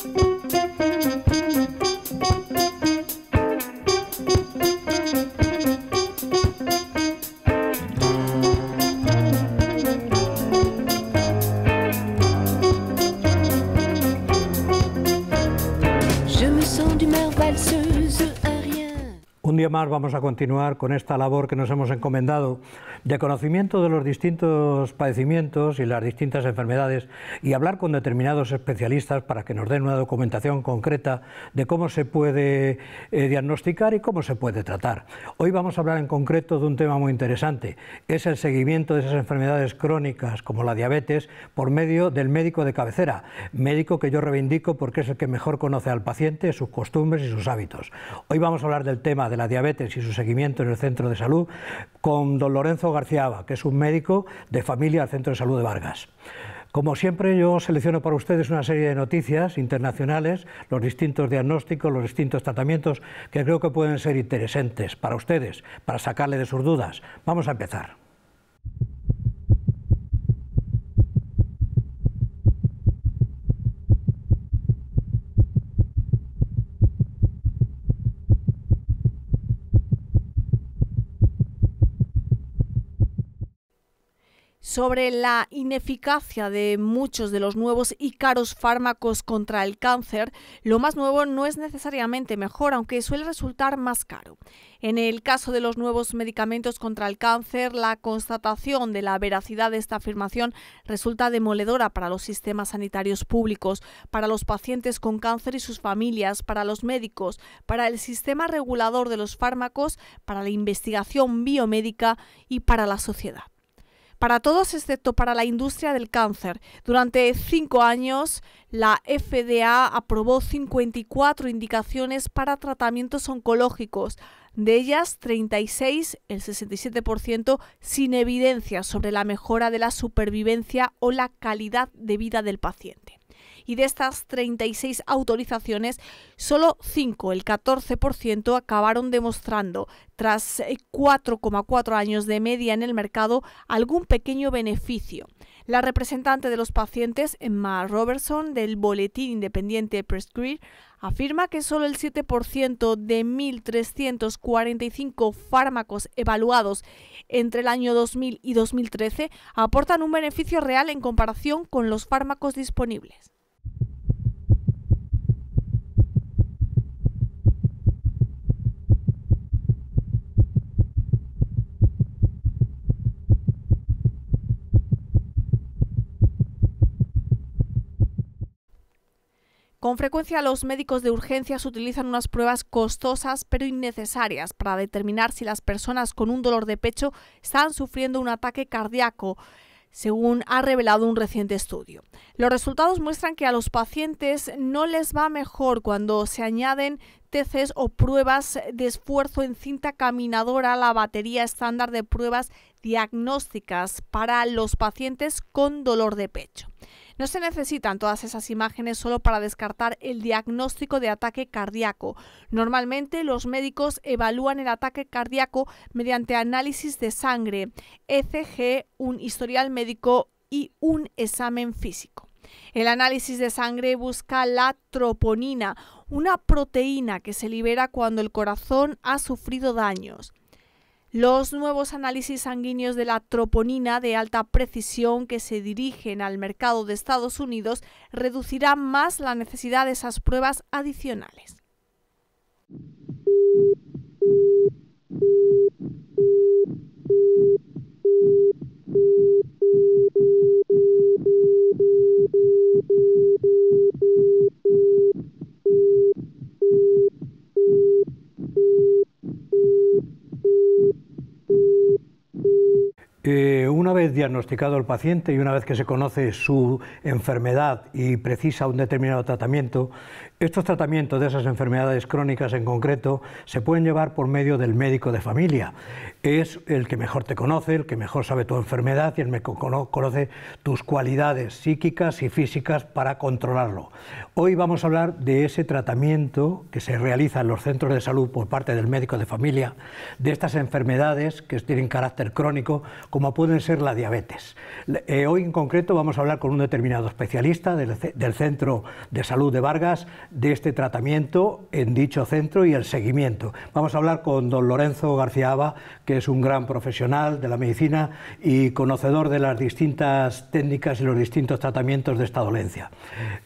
thank you vamos a continuar con esta labor que nos hemos encomendado de conocimiento de los distintos padecimientos y las distintas enfermedades y hablar con determinados especialistas para que nos den una documentación concreta de cómo se puede eh, diagnosticar y cómo se puede tratar. Hoy vamos a hablar en concreto de un tema muy interesante, es el seguimiento de esas enfermedades crónicas como la diabetes por medio del médico de cabecera, médico que yo reivindico porque es el que mejor conoce al paciente, sus costumbres y sus hábitos. Hoy vamos a hablar del tema de la diabetes y su seguimiento en el centro de salud con don Lorenzo García, que es un médico de familia del centro de salud de Vargas. Como siempre, yo selecciono para ustedes una serie de noticias internacionales, los distintos diagnósticos, los distintos tratamientos que creo que pueden ser interesantes para ustedes, para sacarle de sus dudas. Vamos a empezar. sobre la ineficacia de muchos de los nuevos y caros fármacos contra el cáncer, lo más nuevo no es necesariamente mejor, aunque suele resultar más caro. En el caso de los nuevos medicamentos contra el cáncer, la constatación de la veracidad de esta afirmación resulta demoledora para los sistemas sanitarios públicos, para los pacientes con cáncer y sus familias, para los médicos, para el sistema regulador de los fármacos, para la investigación biomédica y para la sociedad para todos excepto para la industria del cáncer. Durante cinco años, la FDA aprobó 54 indicaciones para tratamientos oncológicos, de ellas 36, el 67%, sin evidencia sobre la mejora de la supervivencia o la calidad de vida del paciente y de estas 36 autorizaciones, solo 5, el 14%, acabaron demostrando, tras 4,4 eh, años de media en el mercado, algún pequeño beneficio. La representante de los pacientes, Emma Robertson, del Boletín Independiente Prescribe, afirma que solo el 7% de 1.345 fármacos evaluados entre el año 2000 y 2013 aportan un beneficio real en comparación con los fármacos disponibles. Con frecuencia los médicos de urgencias utilizan unas pruebas costosas pero innecesarias para determinar si las personas con un dolor de pecho están sufriendo un ataque cardíaco, según ha revelado un reciente estudio. Los resultados muestran que a los pacientes no les va mejor cuando se añaden TCs o pruebas de esfuerzo en cinta caminadora a la batería estándar de pruebas diagnósticas para los pacientes con dolor de pecho. No se necesitan todas esas imágenes solo para descartar el diagnóstico de ataque cardíaco. Normalmente los médicos evalúan el ataque cardíaco mediante análisis de sangre, ECG, un historial médico y un examen físico. El análisis de sangre busca la troponina, una proteína que se libera cuando el corazón ha sufrido daños. Los nuevos análisis sanguíneos de la troponina de alta precisión que se dirigen al mercado de Estados Unidos reducirán más la necesidad de esas pruebas adicionales. diagnosticado el paciente y una vez que se conoce su enfermedad y precisa un determinado tratamiento, estos tratamientos de esas enfermedades crónicas en concreto se pueden llevar por medio del médico de familia. Es el que mejor te conoce, el que mejor sabe tu enfermedad y el que conoce tus cualidades psíquicas y físicas para controlarlo. Hoy vamos a hablar de ese tratamiento que se realiza en los centros de salud por parte del médico de familia, de estas enfermedades que tienen carácter crónico, como pueden ser la diabetes. Eh, hoy en concreto vamos a hablar con un determinado especialista del Centro de Salud de Vargas, de este tratamiento en dicho centro y el seguimiento. Vamos a hablar con don Lorenzo García Aba, que es un gran profesional de la medicina y conocedor de las distintas técnicas y los distintos tratamientos de esta dolencia.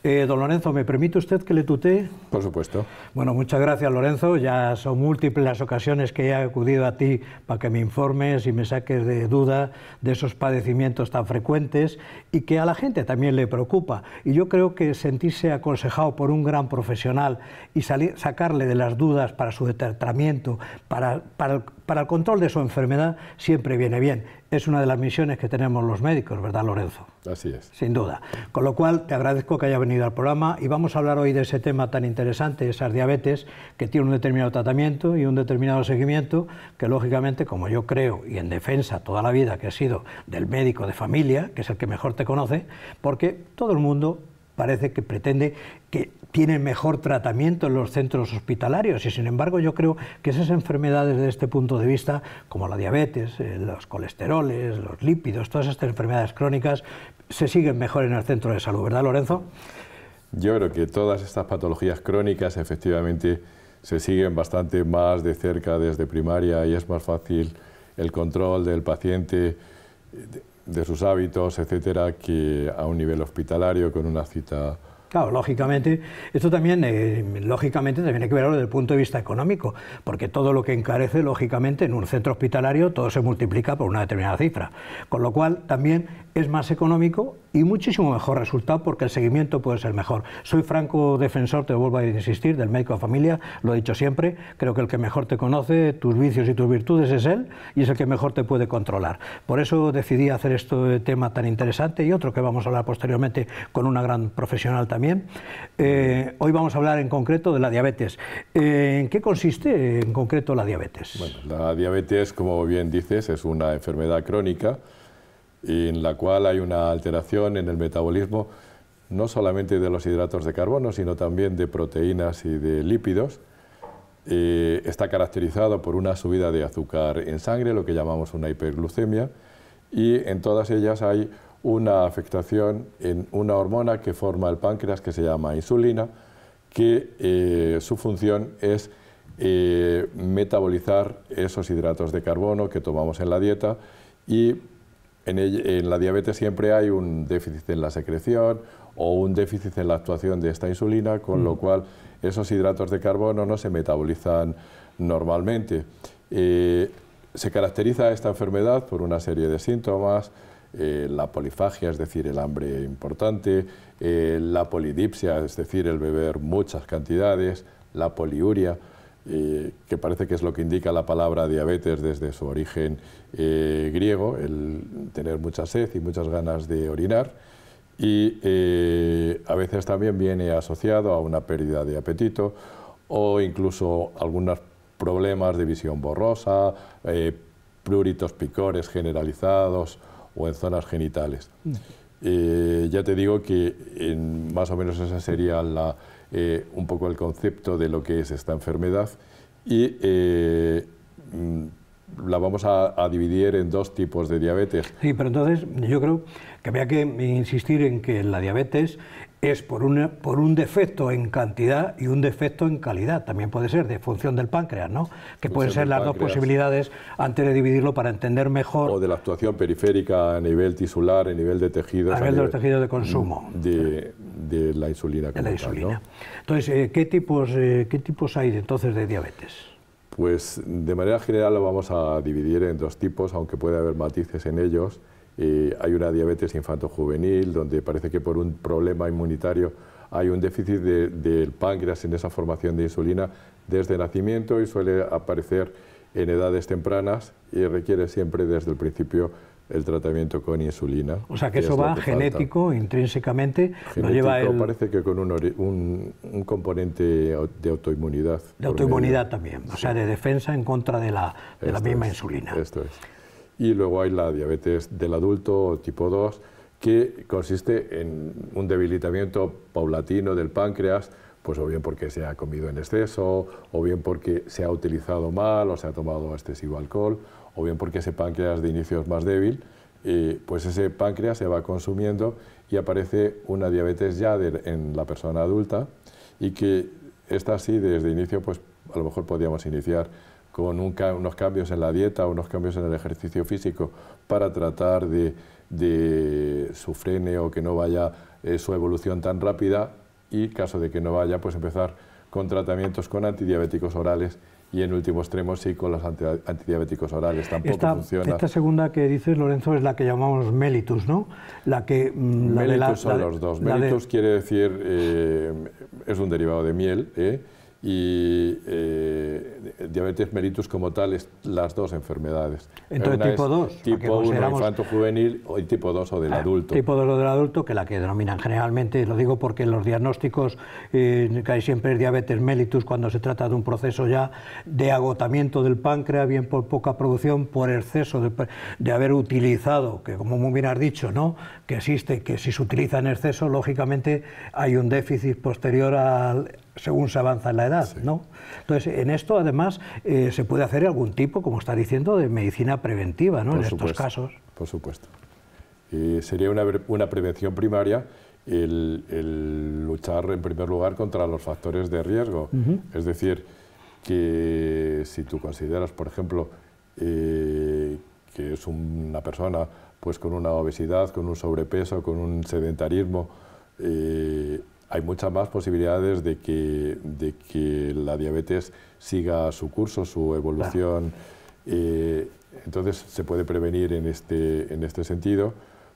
Eh, don Lorenzo, ¿me permite usted que le tutee? Por supuesto. Bueno, muchas gracias, Lorenzo. Ya son múltiples las ocasiones que he acudido a ti para que me informes y me saques de duda de esos padecimientos tan frecuentes y que a la gente también le preocupa. Y yo creo que sentirse aconsejado por un gran profesional y salir, sacarle de las dudas para su tratamiento, para, para, el, control de su enfermedad, siempre viene bien. Es una de las misiones que tenemos los médicos, ¿verdad, Lorenzo? Así es. Sin duda. Con lo cual, te agradezco que haya venido al programa y vamos a hablar hoy de ese tema tan interesante, esas diabetes, que tiene un determinado tratamiento y un determinado seguimiento, que lógicamente, como yo creo y en defensa toda la vida que he sido del médico de familia, que es el que mejor te conoce, porque todo el mundo parece que pretende que tiene mejor tratamiento en los centros hospitalarios y sin embargo yo creo que esas enfermedades desde este punto de vista, como la diabetes, eh, los colesteroles, los lípidos, todas estas enfermedades crónicas, se siguen mejor en el centro de salud, ¿verdad Lorenzo? Yo creo que todas estas patologías crónicas efectivamente se siguen bastante más de cerca desde primaria y es más fácil el control del paciente de sus hábitos, etcétera, que a un nivel hospitalario con una cita Claro, lógicamente, esto también, eh, lógicamente, también hay que verlo desde el punto de vista económico, porque todo lo que encarece, lógicamente, en un centro hospitalario, todo se multiplica por una determinada cifra. Con lo cual, también es más económico y muchísimo mejor resultado porque el seguimiento puede ser mejor. Soy franco defensor, te vuelvo a insistir, del médico de familia, lo he dicho siempre, creo que el que mejor te conoce, tus vicios y tus virtudes es él y es el que mejor te puede controlar. Por eso decidí hacer este tema tan interesante y otro que vamos a hablar posteriormente con una gran profesional también. Eh, hoy vamos a hablar en concreto de la diabetes. Eh, ¿En qué consiste en concreto la diabetes? Bueno, la diabetes, como bien dices, es una enfermedad crónica en la cual hay una alteración en el metabolismo no solamente de los hidratos de carbono, sino también de proteínas y de lípidos. Eh, está caracterizado por una subida de azúcar en sangre, lo que llamamos una hiperglucemia, y en todas ellas hay una afectación en una hormona que forma el páncreas que se llama insulina, que eh, su función es eh, metabolizar esos hidratos de carbono que tomamos en la dieta y en, la diabetes siempre hay un déficit en la secreción o un déficit en la actuación de esta insulina, con lo mm. cual esos hidratos de carbono no se metabolizan normalmente. Eh, se caracteriza esta enfermedad por una serie de síntomas, eh, la polifagia, es decir, el hambre importante, eh, la polidipsia, es decir, el beber muchas cantidades, la poliuria, eh, que parece que es lo que indica la palabra diabetes desde su origen eh, griego, el tener mucha sed y muchas ganas de orinar, y eh, a veces también viene asociado a una pérdida de apetito o incluso algunos problemas de visión borrosa, pruritos picores generalizados o en zonas genitales. Mm. ya te digo que en, más o menos esa sería la, eh, un poco el concepto de lo que es esta enfermedad y eh, mm, la vamos a, a, dividir en dos tipos de diabetes. Sí, pero entonces yo creo que había que insistir en que la diabetes es por, por un defecto en cantidad y un defecto en calidad. También puede ser de función del páncreas, ¿no? Que pueden ser las dos posibilidades antes de dividirlo para entender mejor. O de la actuación periférica a nivel tisular, a nivel de tejidos. A nivel, de los tejidos de consumo. Mm, de, la insulina. de la insulina. Entonces, eh, ¿qué tipos, eh, ¿qué tipos hay entonces de diabetes? Pues de manera general lo vamos a dividir en dos tipos, aunque puede haber matices en ellos hay una diabetes infanto-juvenil, donde parece que por un problema inmunitario hay un déficit del páncreas en esa formación de insulina desde nacimiento y suele aparecer en edades tempranas y requiere siempre desde el principio el tratamiento con insulina. O sea que, eso va genético, intrínsecamente, genético, parece que con un, componente de autoinmunidad. De autoinmunidad también, o sea, de defensa en contra de la, misma insulina. Esto es y luego hay la diabetes del adulto tipo 2, que consiste en un debilitamiento paulatino del páncreas, pues o bien porque se ha comido en exceso, o bien porque se ha utilizado mal, o se ha tomado excesivo alcohol, o bien porque ese páncreas de inicio es más débil, pues ese páncreas se va consumiendo y aparece una diabetes ya en la persona adulta y que esta sí desde inicio pues a lo mejor podríamos iniciar con unos cambios en la dieta, unos cambios en el ejercicio físico para tratar de, su frene o que no vaya eh, su evolución tan rápida y caso de que no vaya, pues empezar con tratamientos con antidiabéticos orales y en último extremo sí con los antidiabéticos orales tampoco esta, funciona. Esta segunda que dices, Lorenzo, es la que llamamos melitus, ¿no? La que mm, son los dos. quiere decir eh, es un derivado de miel, ¿eh? y eh, diabetes mellitus como tal, es las dos enfermedades. Entonces, tipo 2. Tipo 1 infanto juvenil y tipo 2 o del ah, adulto. Tipo 2 o del adulto, que la que denominan generalmente, lo digo porque en los diagnósticos que eh, hay siempre es diabetes mellitus cuando se trata de un proceso ya de agotamiento del páncreas, bien por poca producción, por exceso de, de haber utilizado, que como muy bien has dicho, ¿no? que existe, que si se utiliza en exceso, lógicamente hay un déficit posterior al, según se avanza en la edad, ¿no? Entonces, en esto, además, eh, se puede hacer algún tipo, como está diciendo, de medicina preventiva, ¿no? en estos casos. Por supuesto. sería una, prevención primaria el, luchar, en primer lugar, contra los factores de riesgo. Es decir, que si tú consideras, por ejemplo, eh, que es una persona pues con una obesidad, con un sobrepeso, con un sedentarismo, eh, hay muchas más posibilidades de que, la diabetes siga su curso, su evolución. Eh, entonces se puede prevenir en este, este sentido.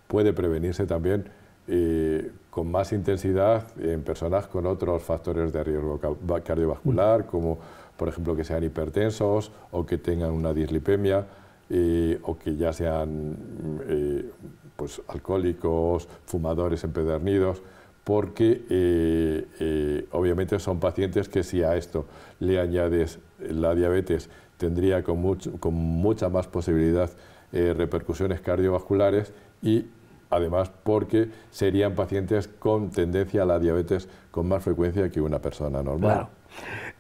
Puede prevenirse también eh, con más intensidad en personas con otros factores de riesgo cardiovascular, mm. como por ejemplo que sean hipertensos o que tengan una dislipemia. Eh, o que ya sean pues, alcohólicos, fumadores empedernidos porque eh, eh, obviamente son pacientes que si a esto le añades la diabetes, tendría con, con mucha más posibilidad eh, repercusiones cardiovasculares y además porque serían pacientes con tendencia a la diabetes con más frecuencia que una persona normal.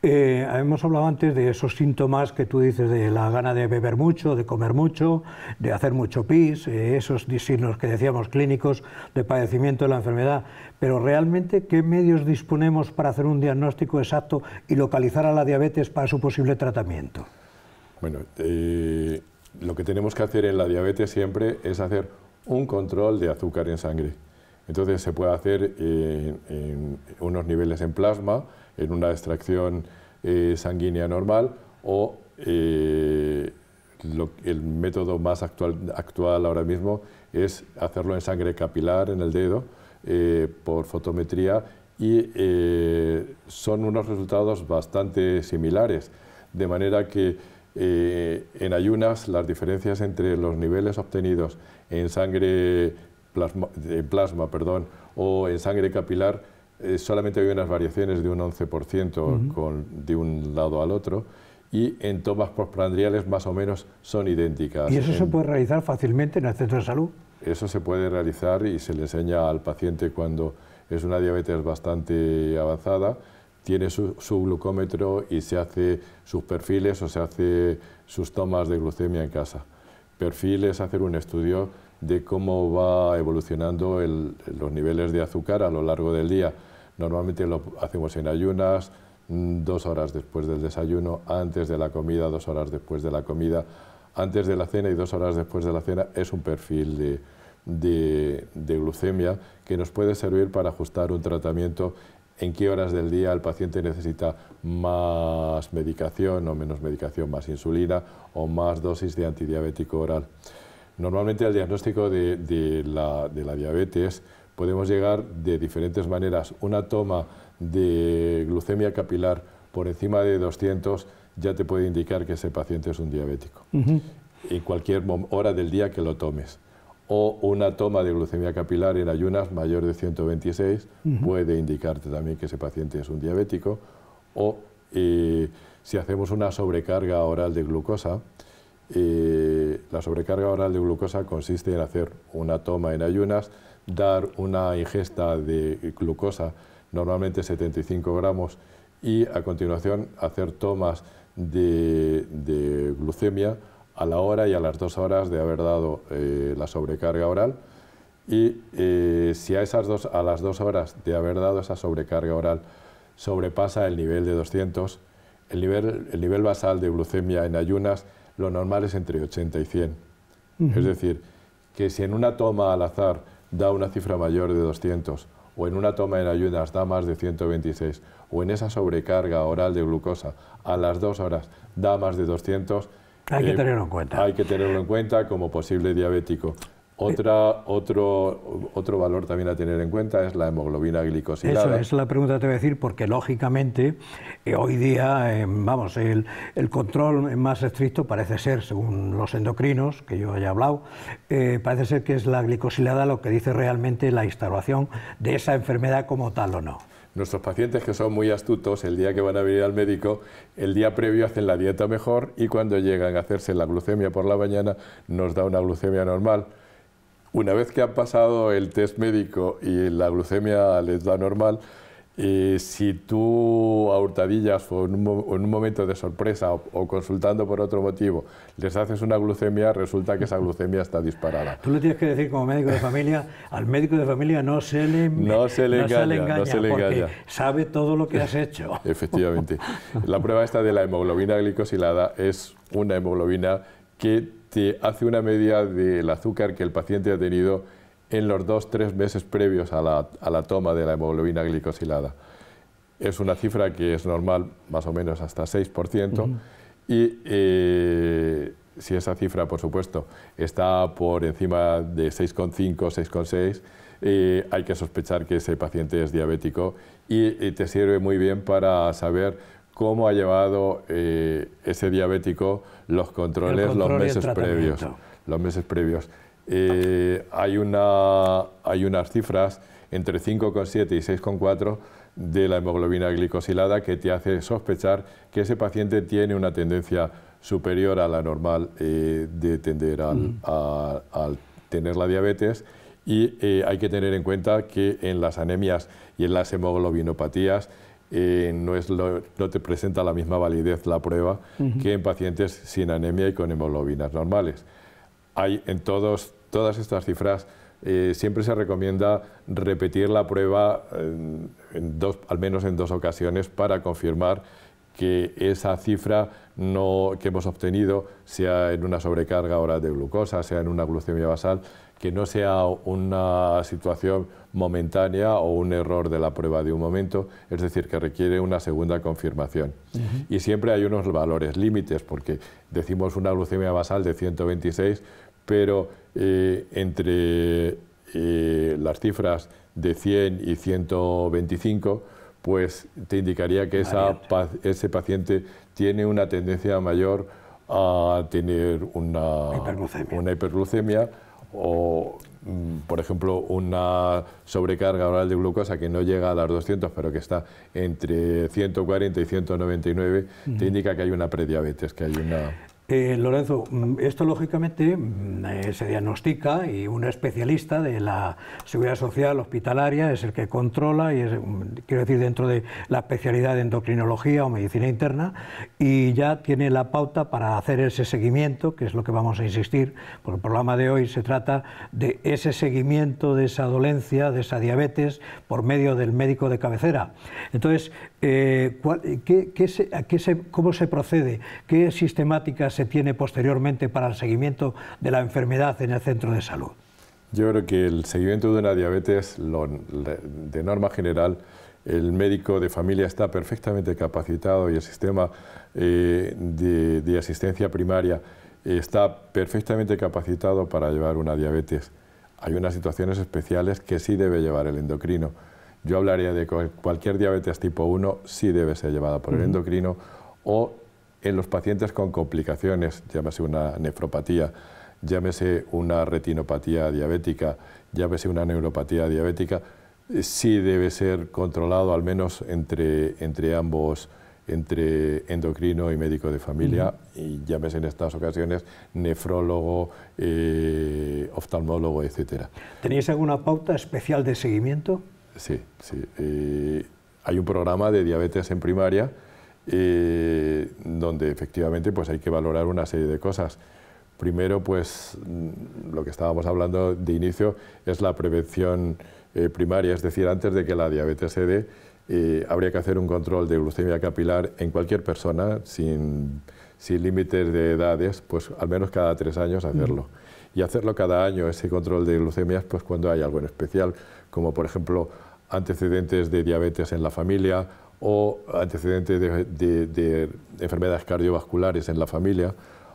Eh, hemos hablado antes de esos síntomas que tú dices de la gana de beber mucho, de comer mucho, de hacer mucho pis, eh, esos signos que decíamos clínicos de padecimiento de la enfermedad. Pero realmente, ¿qué medios disponemos para hacer un diagnóstico exacto y localizar a la diabetes para su posible tratamiento? Bueno, eh, lo que tenemos que hacer en la diabetes siempre es hacer un control de azúcar en sangre. Entonces se puede hacer en unos niveles en plasma, en una extracción eh, sanguínea normal o eh, el método más actual, ahora mismo es hacerlo en sangre capilar en el dedo eh, por fotometría y son unos resultados bastante similares, de manera que en ayunas las diferencias entre los niveles obtenidos en sangre plasma, plasma o en sangre capilar eh, solamente hay unas variaciones de un 11% de un lado al otro, y en tomas postprandiales más o menos son idénticas. ¿Y eso se puede realizar fácilmente en el centro de salud? Eso se puede realizar y se le enseña al paciente cuando es una diabetes bastante avanzada, tiene su, glucómetro y se hace sus perfiles o se hace sus tomas de glucemia en casa. Perfiles, hacer un estudio de cómo va evolucionando los niveles de azúcar a lo largo del día. Normalmente lo hacemos en ayunas, mm, dos horas después del desayuno, antes de la comida, dos horas después de la comida, antes de la cena y dos horas después de la cena. Es un perfil de, de glucemia que nos puede servir para ajustar un tratamiento en qué horas del día el paciente necesita más medicación o menos medicación, más insulina o más dosis de antidiabético oral. Normalmente al diagnóstico de, la, diabetes podemos llegar de diferentes maneras. Una toma de glucemia capilar por encima de 200 ya te puede indicar que ese paciente es un diabético. En cualquier hora del día que lo tomes. O una toma de glucemia capilar en ayunas mayor de 126 puede indicarte también que ese paciente es un diabético. O eh, si hacemos una sobrecarga oral de glucosa, la sobrecarga oral de glucosa consiste en hacer una toma en ayunas, dar una ingesta de glucosa, normalmente 75 gramos, y a continuación hacer tomas de, glucemia a la hora y a las dos horas de haber dado eh, la sobrecarga oral. Y eh, si a, esas dos, a las dos horas de haber dado esa sobrecarga oral sobrepasa el nivel de 200, el nivel basal de glucemia en ayunas lo normal es entre 80 y 100. Es decir, que si en una toma al azar da una cifra mayor de 200, o en una toma en ayunas da más de 126, o en esa sobrecarga oral de glucosa a las dos horas da más de 200, hay que eh, tenerlo en cuenta. Hay que tenerlo en cuenta como posible diabético. Otra, otro, valor también a tener en cuenta es la hemoglobina glicosilada. Eso es la pregunta que te voy a decir, porque lógicamente eh, hoy día, eh, vamos, el, control más estricto parece ser, según los endocrinos, que yo haya hablado, eh, parece ser que es la glicosilada lo que dice realmente la instalación de esa enfermedad como tal o no nuestros pacientes que son muy astutos, el día que van a venir al médico, el día previo hacen la dieta mejor y cuando llegan a hacerse la glucemia por la mañana nos da una glucemia normal. Una vez que han pasado el test médico y la glucemia les da normal, eh, si tú a hurtadillas o en un, momento de sorpresa o, consultando por otro motivo les haces una glucemia, resulta que esa glucemia está disparada. Tú le tienes que decir como médico de familia, al médico de familia no se le, se engaña, porque sabe todo lo que has hecho. Efectivamente. La prueba esta de la hemoglobina glicosilada es una hemoglobina que te hace una media del azúcar que el paciente ha tenido en los dos, tres meses previos a la, toma de la hemoglobina glicosilada. Es una cifra que es normal, más o menos hasta 6%, y eh, si esa cifra, por supuesto, está por encima de 6,5, 6,6, eh, hay que sospechar que ese paciente es diabético y eh, te sirve muy bien para saber cómo ha llevado eh, ese diabético los controles los meses previos. Los meses previos. hay, unas cifras entre 5,7 y 6,4 de la hemoglobina glicosilada que te hace sospechar que ese paciente tiene una tendencia superior a la normal eh, de tender mm. al, tener la diabetes y eh, hay que tener en cuenta que en las anemias y en las hemoglobinopatías eh, no, te presenta la misma validez la prueba que en pacientes sin anemia y con hemoglobinas normales. Hay en todos, todas estas cifras eh, siempre se recomienda repetir la prueba al menos en dos ocasiones para confirmar que esa cifra que hemos obtenido, sea en una sobrecarga ahora de glucosa, sea en una glucemia basal, que no sea una situación momentánea o un error de la prueba de un momento, es decir, que requiere una segunda confirmación. Y siempre hay unos valores límites, porque decimos una glucemia basal de 126, pero eh, entre eh, las cifras de 100 y 125, pues te indicaría que esa, ese paciente tiene una tendencia mayor a tener una una hiperglucemia o Mm, por ejemplo, una sobrecarga oral de glucosa que no llega a las 200, pero que está entre 140 y 199, te indica que hay una prediabetes, que hay una... Eh, Lorenzo, mm, esto lógicamente mm, eh, se diagnostica y un especialista de la seguridad social hospitalaria es el que controla, y mm, quiero decir, dentro de la especialidad de endocrinología o medicina interna, y ya tiene la pauta para hacer ese seguimiento, que es lo que vamos a insistir, porque el programa de hoy se trata de ese seguimiento de esa dolencia, de esa diabetes, por medio del médico de cabecera. Entonces, eh, se, ¿cómo se procede? ¿Qué sistemáticas se tiene posteriormente para el seguimiento de la enfermedad en el centro de salud? Yo creo que el seguimiento de una diabetes, de norma general, el médico de familia está perfectamente capacitado y el sistema eh, de, asistencia primaria está perfectamente capacitado para llevar una diabetes. Hay unas situaciones especiales que sí debe llevar el endocrino. Yo hablaría de cualquier diabetes tipo 1, sí debe ser llevada por el endocrino o en los pacientes con complicaciones, llámese una nefropatía, llámese una retinopatía diabética, llámese una neuropatía diabética, eh, sí debe ser controlado al menos entre, ambos entre endocrino y médico de familia, y llámese en estas ocasiones nefrólogo, eh, oftalmólogo, etc. ¿Tenéis alguna pauta especial de seguimiento? Sí, sí. Eh, hay un programa de diabetes en primaria eh, donde efectivamente pues hay que valorar una serie de cosas. Primero, pues mm, lo que estábamos hablando de inicio es la prevención eh, primaria, es decir, antes de que la diabetes se dé, eh, habría que hacer un control de glucemia capilar en cualquier persona, sin, sin límites de edades, pues al menos cada tres años hacerlo. Mm. Y hacerlo cada año, ese control de glucemias, pues cuando hay algo en especial, como por ejemplo antecedentes de diabetes en la familia o antecedentes de, enfermedades cardiovasculares en la familia,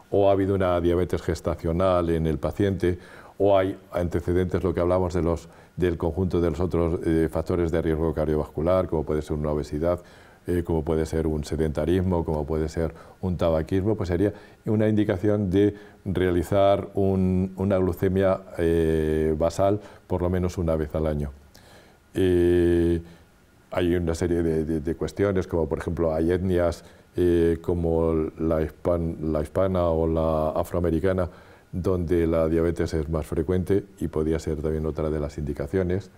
o ha habido una diabetes gestacional en el paciente, o hay antecedentes, lo que hablamos de los, del conjunto de los otros eh, factores de riesgo cardiovascular, como puede ser una obesidad, eh, como puede ser un sedentarismo, como puede ser un tabaquismo, pues sería una indicación de realizar una glucemia eh, basal por lo menos una vez al año hay una serie de, cuestiones, como por ejemplo hay etnias eh, como la, hispana o la afroamericana, donde la diabetes es más frecuente y podría ser también otra de las indicaciones.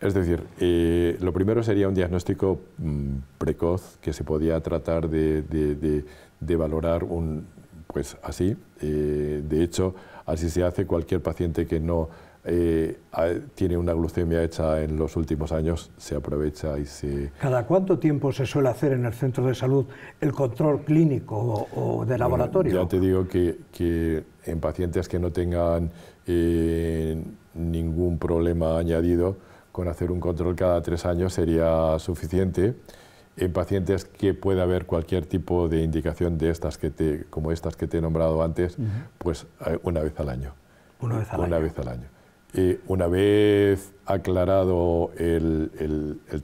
Es decir, eh, lo primero sería un diagnóstico mm, precoz que se podía tratar de, valorar un, pues así. Eh, de hecho, así se hace cualquier paciente que no eh, tiene una glucemia hecha en los últimos años, se aprovecha y se... ¿Cada cuánto tiempo se suele hacer en el centro de salud el control clínico o, de laboratorio? ya te digo que, que, en pacientes que no tengan eh, ningún problema añadido, con hacer un control cada tres años sería suficiente. En pacientes que pueda haber cualquier tipo de indicación de estas que te, como estas que te he nombrado antes, pues eh, una vez al año. Una vez al una Vez al año. Eh, una vez aclarado el,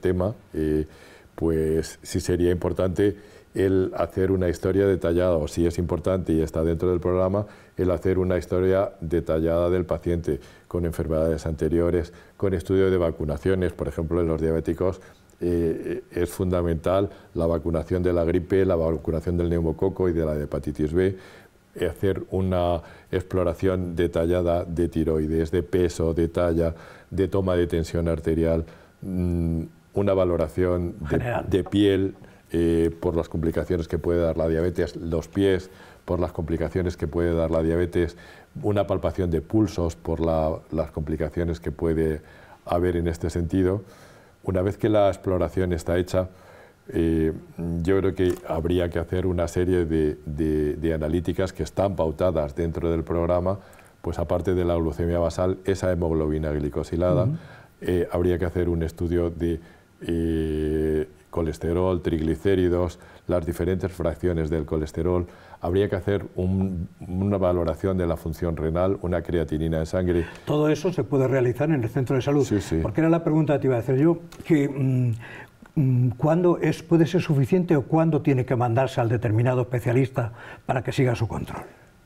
tema, eh, pues sí sería importante el hacer una historia detallada, o si es importante y está dentro del programa, el hacer una historia detallada del paciente con enfermedades anteriores, con estudio de vacunaciones, por ejemplo, en los diabéticos. Eh, es fundamental la vacunación de la gripe, la vacunación del neumococo y de la hepatitis B, hacer una exploración detallada de tiroides, de peso, de talla, de toma de tensión arterial, mm, una valoración de, piel eh, por las complicaciones que puede dar la diabetes, los pies por las complicaciones que puede dar la diabetes, una palpación de pulsos por las complicaciones que puede haber en este sentido. Una vez que la exploración está hecha, eh, yo creo que habría que hacer una serie de, analíticas que están pautadas dentro del programa, pues aparte de la glucemia basal, esa hemoglobina glicosilada, eh, habría que hacer un estudio de eh, colesterol, triglicéridos, las diferentes fracciones del colesterol, habría que hacer una valoración de la función renal, una creatinina en sangre. Todo eso se puede realizar en el centro de salud. Porque era la pregunta que te iba a hacer yo, que mm, Mm, cuándo es, puede ser suficiente o cuándo tiene que mandarse al determinado especialista para que siga su control.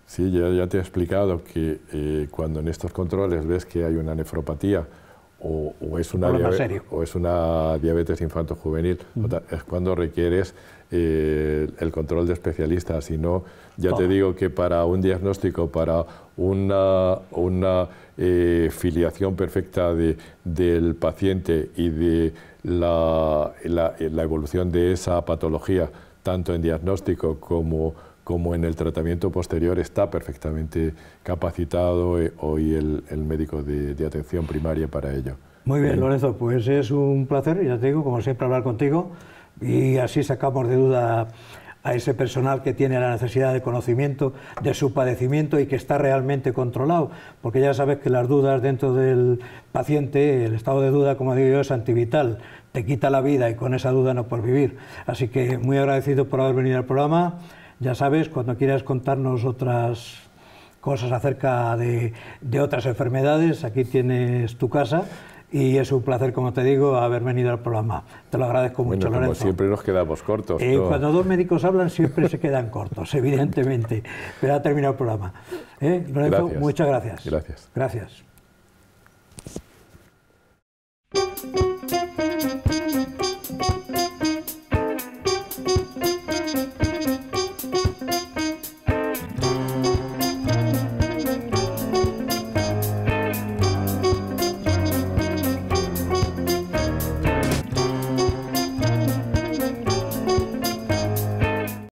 Sí, ya, te he explicado que eh, cuando en estos controles ves que hay una nefropatía, o, es una diabetes, o es infanto-juvenil, es cuando requieres eh, el control de especialistas. Si no, ya te digo que para un diagnóstico, para una, una eh, filiación perfecta de, del paciente y de la, la, la evolución de esa patología, tanto en diagnóstico como en como en el tratamiento posterior está perfectamente capacitado eh, hoy el, médico de, de, atención primaria para ello. Muy bien, Lorenzo, pues es un placer, ya te digo, como siempre, hablar contigo y así sacamos de duda a ese personal que tiene la necesidad de conocimiento de su padecimiento y que está realmente controlado, porque ya sabes que las dudas dentro del paciente, el estado de duda, como digo yo, es antivital, te quita la vida y con esa duda no puedes vivir. Así que muy agradecido por haber venido al programa. Ya sabes, cuando quieras contarnos otras cosas acerca de, otras enfermedades, aquí tienes tu casa y es un placer, como te digo, haber venido al programa. Te lo agradezco mucho, bueno, como siempre nos quedamos cortos. Eh, cuando dos médicos hablan siempre se quedan cortos, evidentemente, pero ha terminado el programa. ¿Eh, Lorenzo, muchas gracias. Gracias. Gracias.